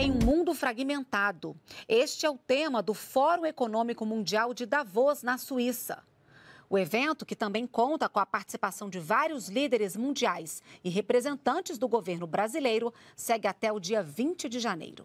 em um mundo fragmentado. Este é o tema do Fórum Econômico Mundial de Davos, na Suíça. O evento, que também conta com a participação de vários líderes mundiais e representantes do governo brasileiro, segue até o dia 20 de janeiro.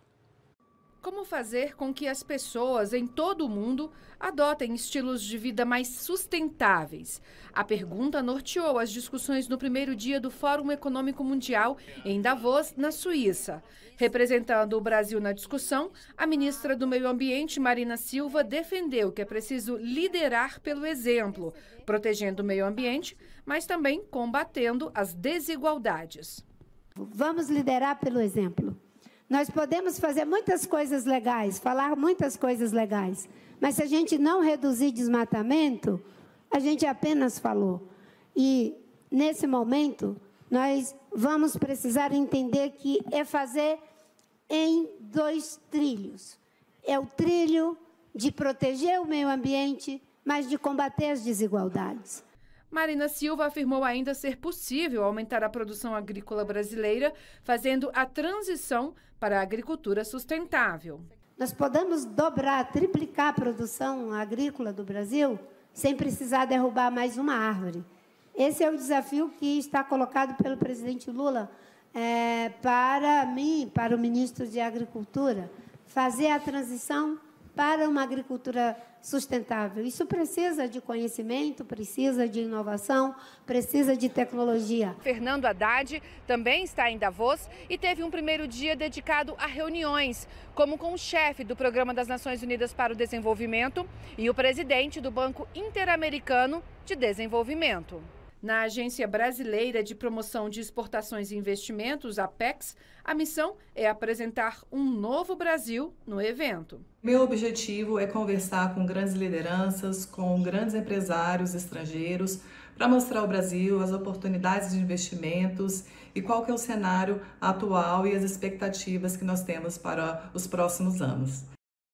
Como fazer com que as pessoas em todo o mundo adotem estilos de vida mais sustentáveis? A pergunta norteou as discussões no primeiro dia do Fórum Econômico Mundial em Davos, na Suíça. Representando o Brasil na discussão, a ministra do Meio Ambiente, Marina Silva, defendeu que é preciso liderar pelo exemplo, protegendo o meio ambiente, mas também combatendo as desigualdades. Vamos liderar pelo exemplo. Nós podemos fazer muitas coisas legais, falar muitas coisas legais, mas se a gente não reduzir desmatamento, a gente apenas falou. E nesse momento, nós vamos precisar entender que é fazer em dois trilhos. É o trilho de proteger o meio ambiente, mas de combater as desigualdades. Marina Silva afirmou ainda ser possível aumentar a produção agrícola brasileira, fazendo a transição para a agricultura sustentável. Nós podemos dobrar, triplicar a produção agrícola do Brasil sem precisar derrubar mais uma árvore. Esse é o desafio que está colocado pelo presidente Lula é, para mim, para o ministro de Agricultura, fazer a transição para uma agricultura sustentável sustentável. Isso precisa de conhecimento, precisa de inovação, precisa de tecnologia. Fernando Haddad também está em Davos e teve um primeiro dia dedicado a reuniões, como com o chefe do Programa das Nações Unidas para o Desenvolvimento e o presidente do Banco Interamericano de Desenvolvimento. Na Agência Brasileira de Promoção de Exportações e Investimentos, APEX, a missão é apresentar um novo Brasil no evento. Meu objetivo é conversar com grandes lideranças, com grandes empresários estrangeiros, para mostrar ao Brasil as oportunidades de investimentos e qual que é o cenário atual e as expectativas que nós temos para os próximos anos.